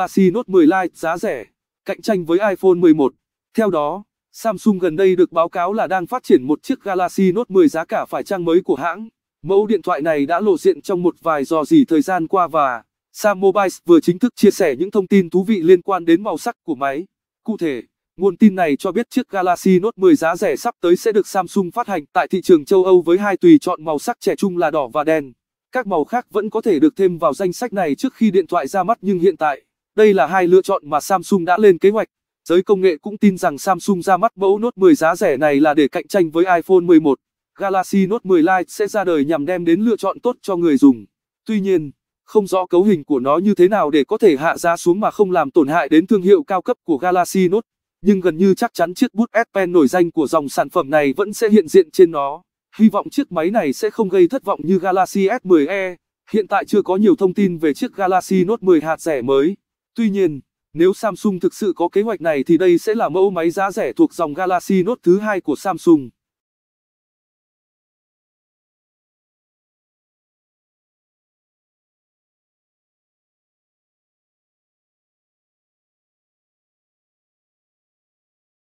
Galaxy Note 10 Lite giá rẻ, cạnh tranh với iPhone 11. Theo đó, Samsung gần đây được báo cáo là đang phát triển một chiếc Galaxy Note 10 giá cả phải trang mới của hãng. Mẫu điện thoại này đã lộ diện trong một vài dò dỉ thời gian qua và Sam Mobile vừa chính thức chia sẻ những thông tin thú vị liên quan đến màu sắc của máy. Cụ thể, nguồn tin này cho biết chiếc Galaxy Note 10 giá rẻ sắp tới sẽ được Samsung phát hành tại thị trường châu Âu với hai tùy chọn màu sắc trẻ trung là đỏ và đen. Các màu khác vẫn có thể được thêm vào danh sách này trước khi điện thoại ra mắt nhưng hiện tại đây là hai lựa chọn mà Samsung đã lên kế hoạch. Giới công nghệ cũng tin rằng Samsung ra mắt mẫu Note 10 giá rẻ này là để cạnh tranh với iPhone 11. Galaxy Note 10 Lite sẽ ra đời nhằm đem đến lựa chọn tốt cho người dùng. Tuy nhiên, không rõ cấu hình của nó như thế nào để có thể hạ giá xuống mà không làm tổn hại đến thương hiệu cao cấp của Galaxy Note, nhưng gần như chắc chắn chiếc bút S Pen nổi danh của dòng sản phẩm này vẫn sẽ hiện diện trên nó. Hy vọng chiếc máy này sẽ không gây thất vọng như Galaxy S10e. Hiện tại chưa có nhiều thông tin về chiếc Galaxy Note 10 hạt rẻ mới. Tuy nhiên, nếu Samsung thực sự có kế hoạch này thì đây sẽ là mẫu máy giá rẻ thuộc dòng Galaxy Note thứ hai của Samsung.